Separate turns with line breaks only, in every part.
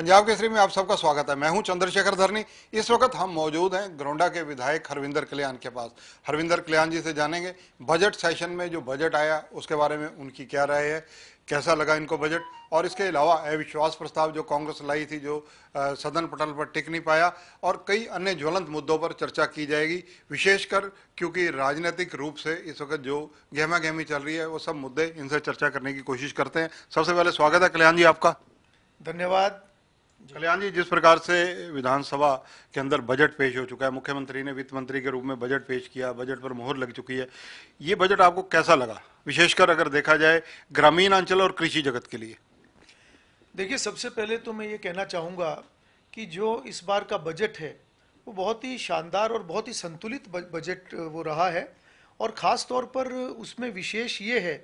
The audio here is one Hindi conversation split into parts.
पंजाब केसरी में आप सबका स्वागत है मैं हूं चंद्रशेखर धरनी इस वक्त हम मौजूद हैं ग्रोंडा के विधायक हरविंदर कल्याण के पास हरविंदर कल्याण जी से जानेंगे बजट सेशन में जो बजट आया उसके बारे में उनकी क्या राय है कैसा लगा इनको बजट और इसके अलावा अविश्वास प्रस्ताव जो कांग्रेस लाई थी जो सदन पटल पर टिक नहीं पाया और कई अन्य ज्वलंत मुद्दों पर चर्चा की जाएगी विशेषकर क्योंकि राजनीतिक रूप से इस वक्त जो गहमा गहमी चल रही है वो सब मुद्दे इनसे चर्चा करने की कोशिश करते हैं सबसे पहले स्वागत है कल्याण जी आपका धन्यवाद कल्याण जी जिस प्रकार से विधानसभा के अंदर बजट पेश हो चुका है मुख्यमंत्री ने वित्त मंत्री के रूप में बजट पेश किया बजट पर मोहर लग चुकी है ये बजट आपको कैसा लगा विशेषकर अगर देखा जाए ग्रामीण अंचल और कृषि जगत के लिए
देखिए सबसे पहले तो मैं ये कहना चाहूँगा कि जो इस बार का बजट है वो बहुत ही शानदार और बहुत ही संतुलित बजट वो रहा है और ख़ास तौर पर उसमें विशेष ये है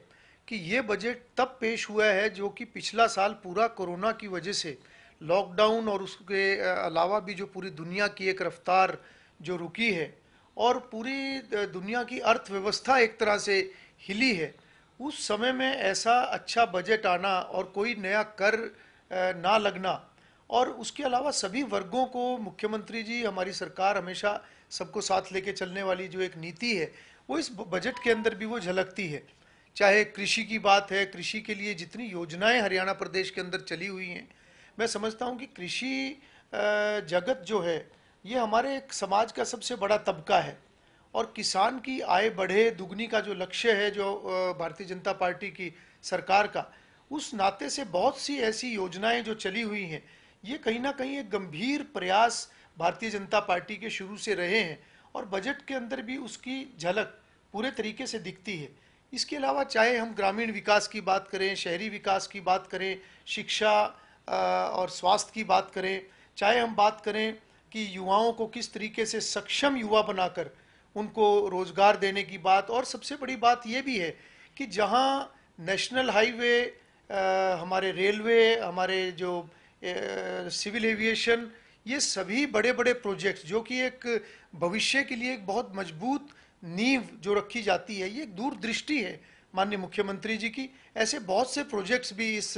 कि ये बजट तब पेश हुआ है जो कि पिछला साल पूरा कोरोना की वजह से लॉकडाउन और उसके अलावा भी जो पूरी दुनिया की एक रफ्तार जो रुकी है और पूरी दुनिया की अर्थव्यवस्था एक तरह से हिली है उस समय में ऐसा अच्छा बजट आना और कोई नया कर ना लगना और उसके अलावा सभी वर्गों को मुख्यमंत्री जी हमारी सरकार हमेशा सबको साथ लेके चलने वाली जो एक नीति है वो इस बजट के अंदर भी वो झलकती है चाहे कृषि की बात है कृषि के लिए जितनी योजनाएं हरियाणा प्रदेश के अंदर चली हुई हैं मैं समझता हूँ कि कृषि जगत जो है ये हमारे समाज का सबसे बड़ा तबका है और किसान की आय बढ़े दुगनी का जो लक्ष्य है जो भारतीय जनता पार्टी की सरकार का उस नाते से बहुत सी ऐसी योजनाएं जो चली हुई हैं ये कहीं ना कहीं एक गंभीर प्रयास भारतीय जनता पार्टी के शुरू से रहे हैं और बजट के अंदर भी उसकी झलक पूरे तरीके से दिखती है इसके अलावा चाहे हम ग्रामीण विकास की बात करें शहरी विकास की बात करें शिक्षा और स्वास्थ्य की बात करें चाहे हम बात करें कि युवाओं को किस तरीके से सक्षम युवा बनाकर उनको रोज़गार देने की बात और सबसे बड़ी बात ये भी है कि जहाँ नेशनल हाईवे हमारे रेलवे हमारे जो सिविल एविएशन ये सभी बड़े बड़े प्रोजेक्ट्स जो कि एक भविष्य के लिए एक बहुत मजबूत नींव जो रखी जाती है ये एक दूरदृष्टि है माननीय मुख्यमंत्री जी की ऐसे बहुत से प्रोजेक्ट्स भी इस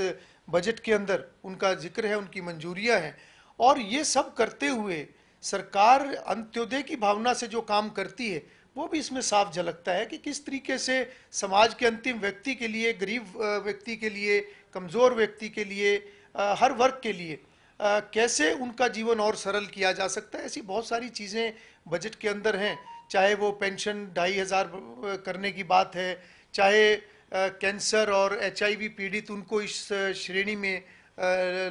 बजट के अंदर उनका जिक्र है उनकी मंजूरियां हैं और ये सब करते हुए सरकार अंत्योदय की भावना से जो काम करती है वो भी इसमें साफ झलकता है कि किस तरीके से समाज के अंतिम व्यक्ति के लिए गरीब व्यक्ति के लिए कमज़ोर व्यक्ति के लिए हर वर्ग के लिए कैसे उनका जीवन और सरल किया जा सकता है ऐसी बहुत सारी चीज़ें बजट के अंदर हैं चाहे वो पेंशन ढाई हज़ार करने की बात है चाहे कैंसर और एचआईवी पीड़ित उनको इस श्रेणी में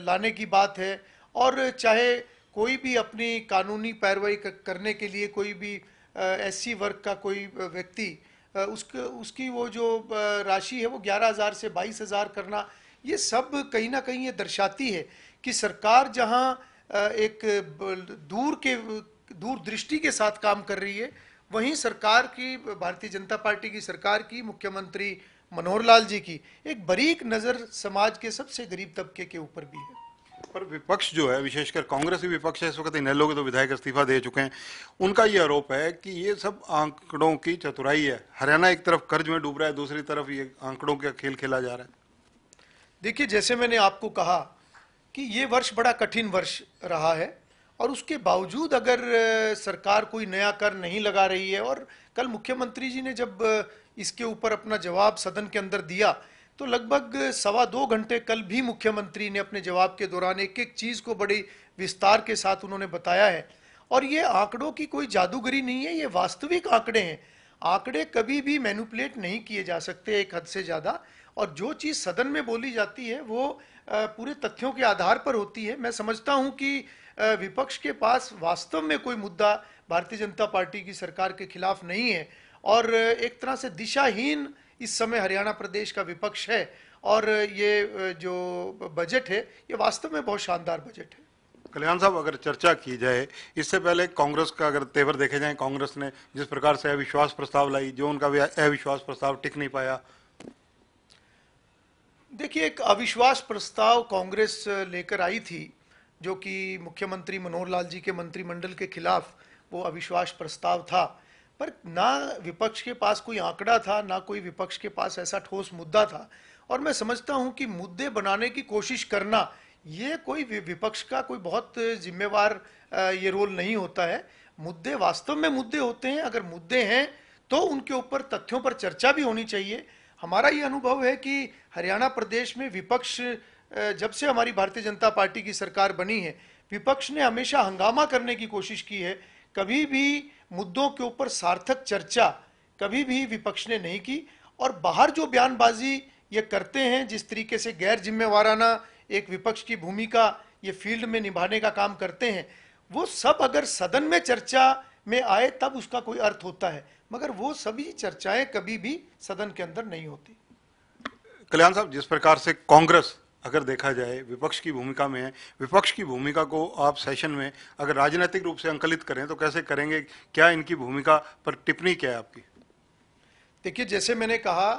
लाने की बात है और चाहे कोई भी अपनी कानूनी पैरवाई करने के लिए कोई भी एस वर्ग का कोई व्यक्ति उसके उसकी वो जो राशि है वो ग्यारह हज़ार से बाईस हज़ार करना ये सब कहीं ना कहीं ये दर्शाती है कि सरकार जहाँ एक दूर के दूर दृष्टि के साथ काम कर रही है वहीं सरकार की भारतीय जनता पार्टी की सरकार की मुख्यमंत्री मनोहर लाल जी की एक बारीक नज़र समाज के सबसे गरीब तबके के ऊपर भी है
पर विपक्ष जो है विशेषकर कांग्रेस विपक्ष है इस वक्त इनहेलो लोग तो विधायक इस्तीफा दे चुके हैं उनका ये आरोप है कि ये सब आंकड़ों की चतुराई है हरियाणा एक तरफ कर्ज में डूब रहा है दूसरी तरफ ये आंकड़ों का खेल खेला जा रहा है देखिए जैसे मैंने आपको कहा कि ये वर्ष
बड़ा कठिन वर्ष रहा है और उसके बावजूद अगर सरकार कोई नया कर नहीं लगा रही है और कल मुख्यमंत्री जी ने जब इसके ऊपर अपना जवाब सदन के अंदर दिया तो लगभग सवा दो घंटे कल भी मुख्यमंत्री ने अपने जवाब के दौरान एक एक चीज़ को बड़ी विस्तार के साथ उन्होंने बताया है और ये आंकड़ों की कोई जादूगरी नहीं है ये वास्तविक आंकड़े हैं आंकड़े कभी भी मैनुपलेट नहीं किए जा सकते एक हद से ज़्यादा और जो चीज़ सदन में बोली जाती है वो पूरे तथ्यों के आधार पर होती है मैं समझता हूँ कि विपक्ष के पास वास्तव में कोई मुद्दा भारतीय जनता पार्टी की सरकार के खिलाफ नहीं है और एक तरह से दिशाहीन इस समय हरियाणा प्रदेश का विपक्ष है और ये जो बजट है ये वास्तव में बहुत शानदार
बजट है कल्याण साहब अगर चर्चा की जाए इससे पहले कांग्रेस का अगर तेवर देखे जाए कांग्रेस ने जिस प्रकार से अविश्वास प्रस्ताव लाई जो उनका अविश्वास प्रस्ताव टिक नहीं पाया देखिए एक अविश्वास प्रस्ताव कांग्रेस लेकर आई थी
जो कि मुख्यमंत्री मनोहर लाल जी के मंत्रिमंडल के खिलाफ वो अविश्वास प्रस्ताव था पर ना विपक्ष के पास कोई आंकड़ा था ना कोई विपक्ष के पास ऐसा ठोस मुद्दा था और मैं समझता हूं कि मुद्दे बनाने की कोशिश करना ये कोई विपक्ष का कोई बहुत जिम्मेवार ये रोल नहीं होता है मुद्दे वास्तव में मुद्दे होते हैं अगर मुद्दे हैं तो उनके ऊपर तथ्यों पर चर्चा भी होनी चाहिए हमारा ये अनुभव है कि हरियाणा प्रदेश में विपक्ष जब से हमारी भारतीय जनता पार्टी की सरकार बनी है विपक्ष ने हमेशा हंगामा करने की कोशिश की है कभी भी मुद्दों के ऊपर सार्थक चर्चा कभी भी विपक्ष ने नहीं की और बाहर जो बयानबाजी ये करते हैं जिस तरीके से गैर जिम्मेवाराना एक विपक्ष की भूमिका ये फील्ड में निभाने का काम करते हैं वो सब अगर सदन में चर्चा में आए तब उसका कोई अर्थ होता है मगर वो सभी चर्चाएं कभी भी सदन के अंदर नहीं होती
कल्याण साहब जिस प्रकार से कांग्रेस अगर देखा जाए विपक्ष की भूमिका में है विपक्ष की भूमिका को आप सेशन में अगर राजनीतिक रूप से अंकलित करें तो कैसे करेंगे क्या इनकी भूमिका पर टिप्पणी क्या है आपकी देखिए जैसे मैंने कहा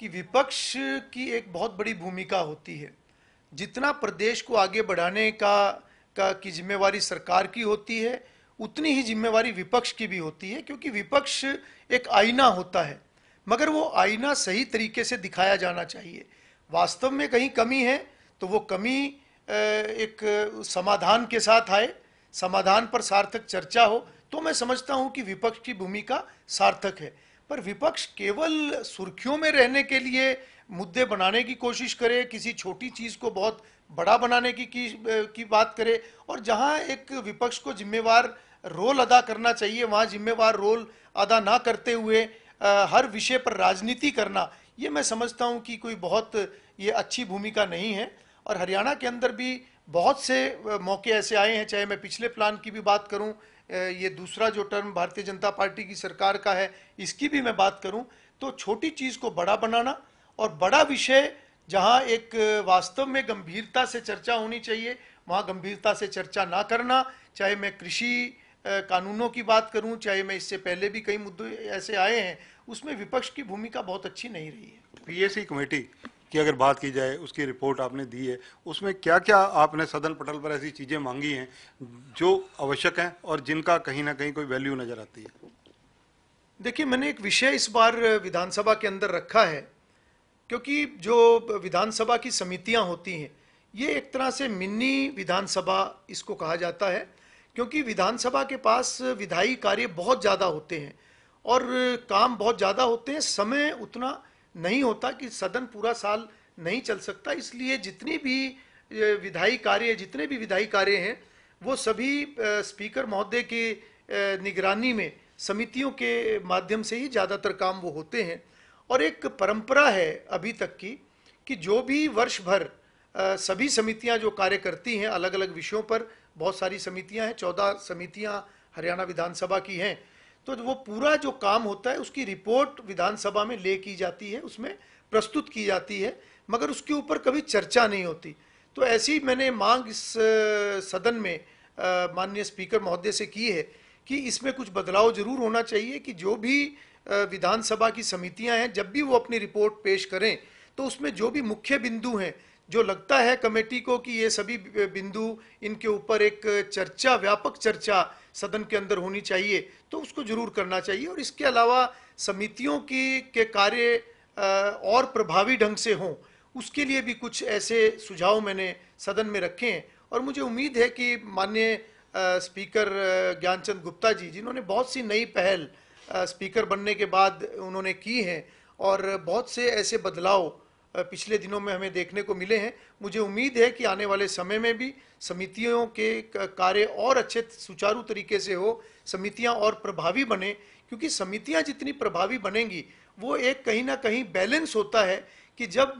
कि विपक्ष
की एक बहुत बड़ी भूमिका होती है जितना प्रदेश को आगे बढ़ाने का का की जिम्मेवारी सरकार की होती है उतनी ही जिम्मेवारी विपक्ष की भी होती है क्योंकि विपक्ष एक आईना होता है मगर वो आईना सही तरीके से दिखाया जाना चाहिए वास्तव में कहीं कमी है तो वो कमी एक समाधान के साथ आए समाधान पर सार्थक चर्चा हो तो मैं समझता हूँ कि विपक्ष की भूमिका सार्थक है पर विपक्ष केवल सुर्खियों में रहने के लिए मुद्दे बनाने की कोशिश करे किसी छोटी चीज़ को बहुत बड़ा बनाने की की, की बात करे और जहाँ एक विपक्ष को जिम्मेवार रोल अदा करना चाहिए वहाँ जिम्मेवार रोल अदा ना करते हुए आ, हर विषय पर राजनीति करना ये मैं समझता हूँ कि कोई बहुत ये अच्छी भूमिका नहीं है और हरियाणा के अंदर भी बहुत से मौके ऐसे आए हैं चाहे मैं पिछले प्लान की भी बात करूँ ये दूसरा जो टर्म भारतीय जनता पार्टी की सरकार का है इसकी भी मैं बात करूँ तो छोटी चीज़ को बड़ा बनाना और बड़ा विषय जहाँ एक वास्तव में गंभीरता से चर्चा होनी चाहिए वहाँ गंभीरता से चर्चा ना करना चाहे मैं कृषि कानूनों की बात करूं चाहे मैं इससे पहले भी कई मुद्दे ऐसे आए हैं उसमें विपक्ष की भूमिका बहुत अच्छी नहीं रही
है पीएसी कमेटी की अगर बात की जाए उसकी रिपोर्ट आपने दी है उसमें क्या क्या आपने सदन पटल पर ऐसी चीज़ें मांगी हैं जो आवश्यक हैं और जिनका कहीं ना कहीं कोई वैल्यू नज़र आती है देखिए मैंने एक विषय इस बार विधानसभा के अंदर रखा है
क्योंकि जो विधानसभा की समितियां होती हैं ये एक तरह से मिनी विधानसभा इसको कहा जाता है क्योंकि विधानसभा के पास विधायी कार्य बहुत ज़्यादा होते हैं और काम बहुत ज़्यादा होते हैं समय उतना नहीं होता कि सदन पूरा साल नहीं चल सकता इसलिए जितनी भी विधायी कार्य जितने भी विधायी कार्य हैं वो सभी स्पीकर महोदय के निगरानी में समितियों के माध्यम से ही ज़्यादातर काम वो होते हैं और एक परंपरा है अभी तक की कि जो भी वर्ष भर सभी समितियां जो कार्य करती हैं अलग अलग विषयों पर बहुत सारी समितियां हैं चौदह समितियां हरियाणा विधानसभा की हैं तो वो पूरा जो काम होता है उसकी रिपोर्ट विधानसभा में ले की जाती है उसमें प्रस्तुत की जाती है मगर उसके ऊपर कभी चर्चा नहीं होती तो ऐसी मैंने मांग इस सदन में माननीय स्पीकर महोदय से की है कि इसमें कुछ बदलाव जरूर होना चाहिए कि जो भी विधानसभा की समितियां हैं जब भी वो अपनी रिपोर्ट पेश करें तो उसमें जो भी मुख्य बिंदु हैं जो लगता है कमेटी को कि ये सभी बिंदु इनके ऊपर एक चर्चा व्यापक चर्चा सदन के अंदर होनी चाहिए तो उसको जरूर करना चाहिए और इसके अलावा समितियों की के कार्य और प्रभावी ढंग से हों उसके लिए भी कुछ ऐसे सुझाव मैंने सदन में रखे हैं और मुझे उम्मीद है कि माननीय स्पीकर ज्ञानचंद गुप्ता जी जिन्होंने बहुत सी नई पहल स्पीकर बनने के बाद उन्होंने की हैं और बहुत से ऐसे बदलाव पिछले दिनों में हमें देखने को मिले हैं मुझे उम्मीद है कि आने वाले समय में भी समितियों के कार्य और अच्छे सुचारू तरीके से हो समितियां और प्रभावी बने क्योंकि समितियां जितनी प्रभावी बनेंगी वो एक कहीं ना कहीं बैलेंस होता है कि जब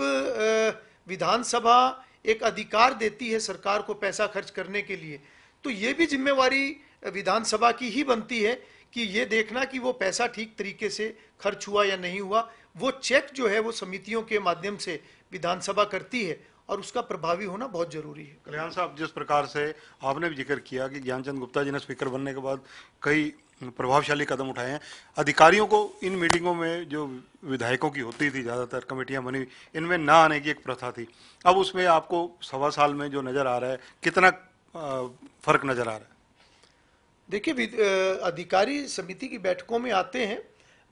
विधानसभा एक अधिकार देती है सरकार को पैसा खर्च करने के लिए तो ये भी जिम्मेवारी विधानसभा की ही बनती है कि ये देखना कि वो पैसा ठीक तरीके से खर्च हुआ या नहीं हुआ वो चेक जो है वो समितियों के माध्यम से विधानसभा करती है और उसका प्रभावी होना बहुत जरूरी है
कल्याण साहब जिस प्रकार से आपने भी जिक्र किया कि ज्ञानचंद गुप्ता जी ने स्पीकर बनने के बाद कई प्रभावशाली कदम उठाए हैं अधिकारियों को इन मीटिंगों में जो विधायकों की होती थी ज़्यादातर कमेटियां बनी इनमें ना आने की एक प्रथा थी अब उसमें आपको सवा साल में जो नज़र आ रहा है कितना फर्क नज़र आ रहा है देखिए अधिकारी समिति की
बैठकों में आते हैं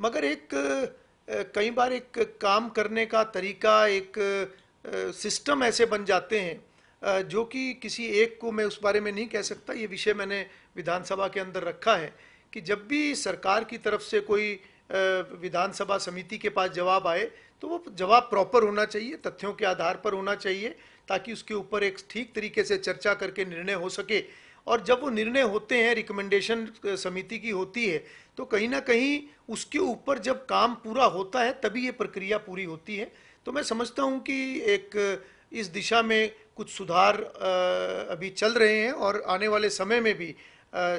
मगर एक कई बार एक काम करने का तरीका एक सिस्टम ऐसे बन जाते हैं जो कि किसी एक को मैं उस बारे में नहीं कह सकता ये विषय मैंने विधानसभा के अंदर रखा है कि जब भी सरकार की तरफ से कोई विधानसभा समिति के पास जवाब आए तो वो जवाब प्रॉपर होना चाहिए तथ्यों के आधार पर होना चाहिए ताकि उसके ऊपर एक ठीक तरीके से चर्चा करके निर्णय हो सके और जब वो निर्णय होते हैं रिकमेंडेशन समिति की होती है तो कहीं ना कहीं उसके ऊपर जब काम पूरा होता है तभी ये प्रक्रिया पूरी होती है तो मैं समझता हूँ कि एक इस दिशा में कुछ सुधार अभी चल रहे हैं और आने वाले समय में भी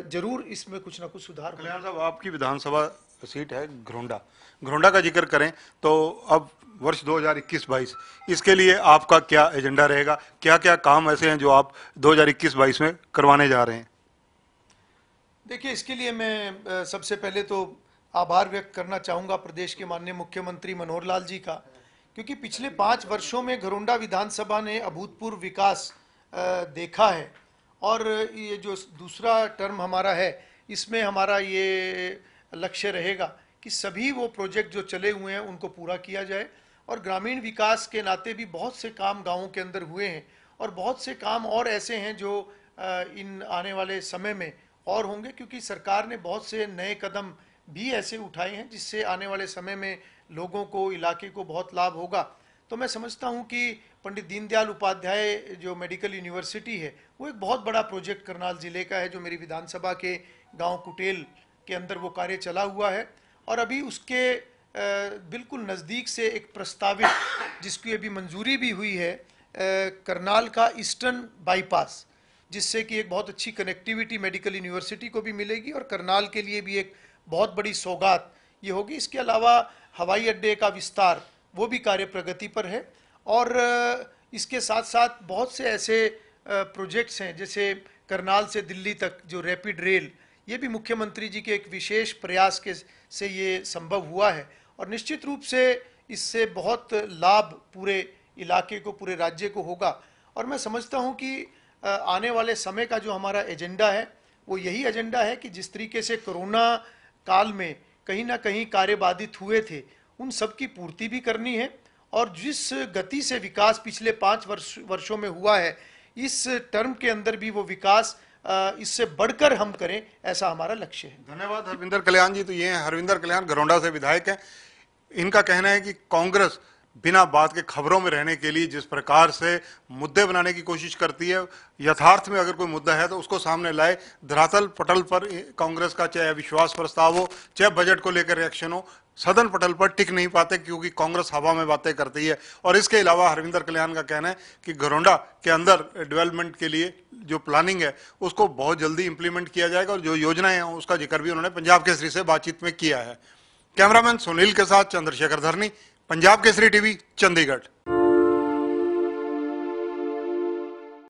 जरूर इसमें कुछ ना कुछ सुधार कल्याण
साहब आपकी विधानसभा सीट है घरोंडा घरोंडा का जिक्र करें तो अब वर्ष 2021-22 इसके लिए आपका क्या एजेंडा रहेगा क्या क्या काम ऐसे हैं जो आप 2021-22 में करवाने जा रहे हैं
देखिए इसके लिए मैं सबसे पहले तो आभार व्यक्त करना चाहूँगा प्रदेश के माननीय मुख्यमंत्री मनोहर लाल जी का क्योंकि पिछले पाँच वर्षों में घरोंडा विधानसभा ने अभूतपूर्व विकास देखा है और ये जो दूसरा टर्म हमारा है इसमें हमारा ये लक्ष्य रहेगा कि सभी वो प्रोजेक्ट जो चले हुए हैं उनको पूरा किया जाए और ग्रामीण विकास के नाते भी बहुत से काम गाँव के अंदर हुए हैं और बहुत से काम और ऐसे हैं जो इन आने वाले समय में और होंगे क्योंकि सरकार ने बहुत से नए कदम भी ऐसे उठाए हैं जिससे आने वाले समय में लोगों को इलाके को बहुत लाभ होगा तो मैं समझता हूं कि पंडित दीनदयाल उपाध्याय जो मेडिकल यूनिवर्सिटी है वो एक बहुत बड़ा प्रोजेक्ट करनाल ज़िले का है जो मेरी विधानसभा के गांव कुटेल के अंदर वो कार्य चला हुआ है और अभी उसके बिल्कुल नज़दीक से एक प्रस्तावित जिसकी अभी मंजूरी भी हुई है करनाल का ईस्टर्न बाईपास जिससे कि एक बहुत अच्छी कनेक्टिविटी मेडिकल यूनिवर्सिटी को भी मिलेगी और करनाल के लिए भी एक बहुत बड़ी सौगात ये होगी इसके अलावा हवाई अड्डे का विस्तार वो भी कार्य प्रगति पर है और इसके साथ साथ बहुत से ऐसे प्रोजेक्ट्स हैं जैसे करनाल से दिल्ली तक जो रैपिड रेल ये भी मुख्यमंत्री जी के एक विशेष प्रयास के से ये संभव हुआ है और निश्चित रूप से इससे बहुत लाभ पूरे इलाके को पूरे राज्य को होगा और मैं समझता हूँ कि आने वाले समय का जो हमारा एजेंडा है वो यही एजेंडा है कि जिस तरीके से कोरोना काल में कहीं ना कहीं कार्य बाधित हुए थे उन सब की पूर्ति भी करनी है और जिस गति से विकास पिछले पाँच वर्ष वर्षों में हुआ है इस टर्म के अंदर भी
वो विकास इससे बढ़कर हम करें ऐसा हमारा लक्ष्य है धन्यवाद हरविंदर कल्याण जी तो ये हरविंदर कल्याण घरोंडा से विधायक हैं इनका कहना है कि कांग्रेस बिना बात के खबरों में रहने के लिए जिस प्रकार से मुद्दे बनाने की कोशिश करती है यथार्थ में अगर कोई मुद्दा है तो उसको सामने लाए धरातल पटल पर कांग्रेस का चाहे अविश्वास प्रस्ताव हो चाहे बजट को लेकर रिएक्शन हो सदन पटल पर टिक नहीं पाते क्योंकि कांग्रेस हवा में बातें करती है और इसके अलावा हरविंदर कल्याण का कहना है कि घरोंडा के अंदर डेवलपमेंट के लिए जो प्लानिंग है उसको बहुत जल्दी इंप्लीमेंट किया जाएगा और जो योजनाएं हैं उसका जिक्र भी उन्होंने पंजाब केसरी से बातचीत में किया है कैमरामैन सुनील के साथ चंद्रशेखर धरनी पंजाब केसरी टीवी चंडीगढ़